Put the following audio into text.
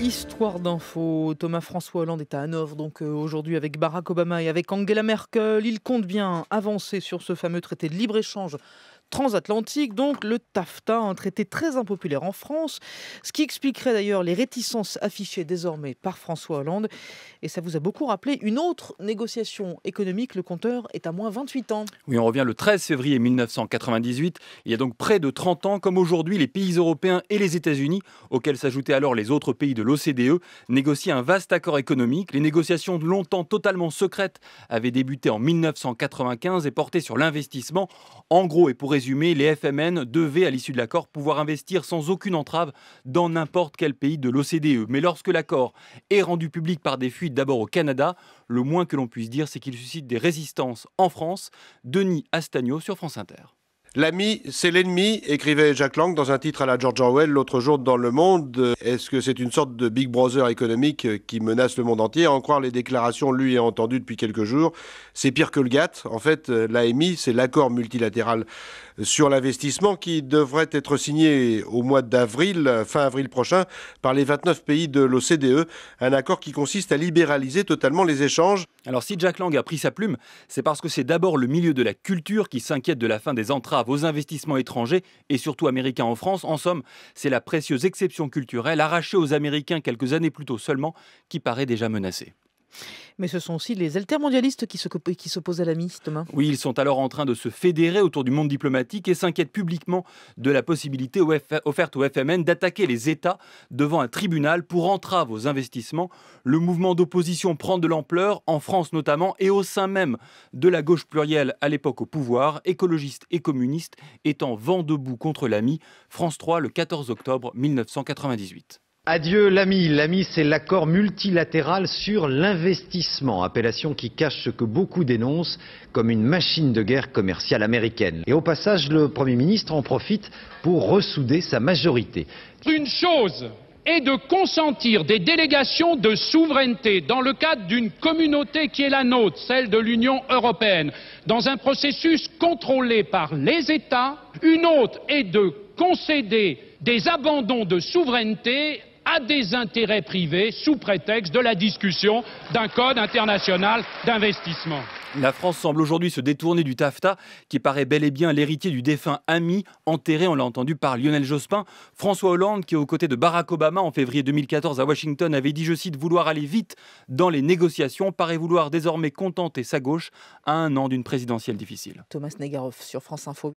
Histoire d'info, Thomas François Hollande est à Hanovre donc euh, aujourd'hui avec Barack Obama et avec Angela Merkel. Il compte bien avancer sur ce fameux traité de libre-échange transatlantique, donc le TAFTA, un traité très impopulaire en France, ce qui expliquerait d'ailleurs les réticences affichées désormais par François Hollande. Et ça vous a beaucoup rappelé une autre négociation économique, le compteur est à moins 28 ans. Oui, on revient le 13 février 1998. Il y a donc près de 30 ans, comme aujourd'hui, les pays européens et les États-Unis, auxquels s'ajoutaient alors les autres pays de l'OCDE, négociaient un vaste accord économique. Les négociations, longtemps totalement secrètes, avaient débuté en 1995 et portaient sur l'investissement. En gros, et pour résumer, résumé, les FMN devaient, à l'issue de l'accord, pouvoir investir sans aucune entrave dans n'importe quel pays de l'OCDE. Mais lorsque l'accord est rendu public par des fuites d'abord au Canada, le moins que l'on puisse dire, c'est qu'il suscite des résistances en France. Denis astagno sur France Inter. L'ami, c'est l'ennemi, écrivait Jacques Lang dans un titre à la George Orwell l'autre jour dans Le Monde. Est-ce que c'est une sorte de Big Brother économique qui menace le monde entier en croire les déclarations lui et entendues depuis quelques jours, c'est pire que le GATT. En fait, l'AMI, c'est l'accord multilatéral sur l'investissement qui devrait être signé au mois d'avril, fin avril prochain, par les 29 pays de l'OCDE. Un accord qui consiste à libéraliser totalement les échanges. Alors si Jack Lang a pris sa plume, c'est parce que c'est d'abord le milieu de la culture qui s'inquiète de la fin des entraves aux investissements étrangers et surtout américains en France. En somme, c'est la précieuse exception culturelle arrachée aux Américains quelques années plus tôt seulement qui paraît déjà menacée. Mais ce sont aussi les altermondialistes qui s'opposent à l'AMI, Thomas. Oui, ils sont alors en train de se fédérer autour du monde diplomatique et s'inquiètent publiquement de la possibilité offerte au FMN d'attaquer les États devant un tribunal pour entrave aux investissements. Le mouvement d'opposition prend de l'ampleur, en France notamment, et au sein même de la gauche plurielle à l'époque au pouvoir, écologiste et communiste, étant vent debout contre l'AMI, France 3 le 14 octobre 1998. Adieu l'AMI. L'AMI, c'est l'accord multilatéral sur l'investissement, appellation qui cache ce que beaucoup dénoncent comme une machine de guerre commerciale américaine. Et au passage, le Premier ministre en profite pour ressouder sa majorité. Une chose est de consentir des délégations de souveraineté dans le cadre d'une communauté qui est la nôtre, celle de l'Union européenne, dans un processus contrôlé par les États. Une autre est de concéder des abandons de souveraineté à des intérêts privés sous prétexte de la discussion d'un code international d'investissement. La France semble aujourd'hui se détourner du TAFTA, qui paraît bel et bien l'héritier du défunt ami, enterré, on l'a entendu, par Lionel Jospin. François Hollande, qui aux côtés de Barack Obama en février 2014 à Washington, avait dit, je cite, vouloir aller vite dans les négociations, paraît vouloir désormais contenter sa gauche à un an d'une présidentielle difficile. Thomas Negaroff sur France Info.